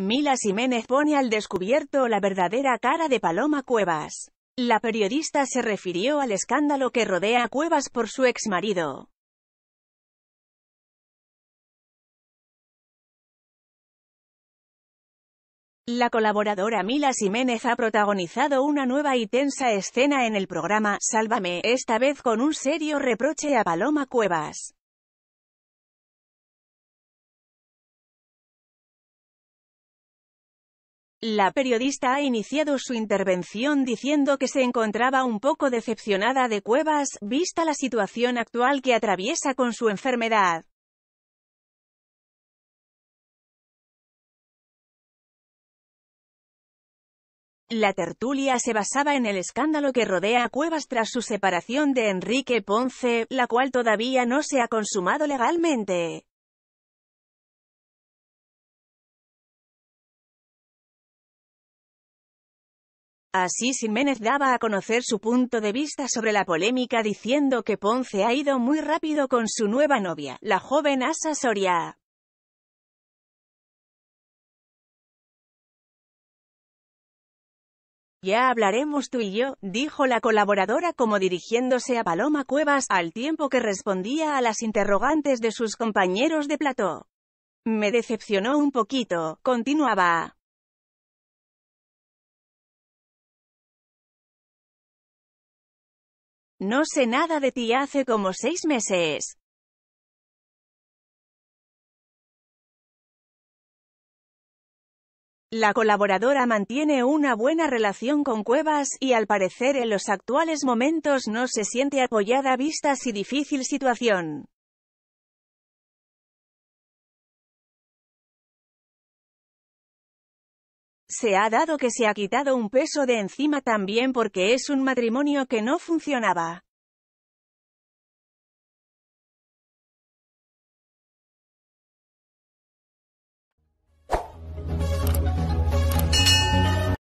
Mila Jiménez pone al descubierto la verdadera cara de Paloma Cuevas. La periodista se refirió al escándalo que rodea a Cuevas por su exmarido. La colaboradora Mila Jiménez ha protagonizado una nueva y tensa escena en el programa Sálvame, esta vez con un serio reproche a Paloma Cuevas. La periodista ha iniciado su intervención diciendo que se encontraba un poco decepcionada de Cuevas, vista la situación actual que atraviesa con su enfermedad. La tertulia se basaba en el escándalo que rodea a Cuevas tras su separación de Enrique Ponce, la cual todavía no se ha consumado legalmente. Así Jiménez daba a conocer su punto de vista sobre la polémica diciendo que Ponce ha ido muy rápido con su nueva novia, la joven Asa Soria. Ya hablaremos tú y yo, dijo la colaboradora como dirigiéndose a Paloma Cuevas, al tiempo que respondía a las interrogantes de sus compañeros de plató. Me decepcionó un poquito, continuaba. No sé nada de ti hace como seis meses. La colaboradora mantiene una buena relación con Cuevas, y al parecer en los actuales momentos no se siente apoyada vista su difícil situación. Se ha dado que se ha quitado un peso de encima también porque es un matrimonio que no funcionaba.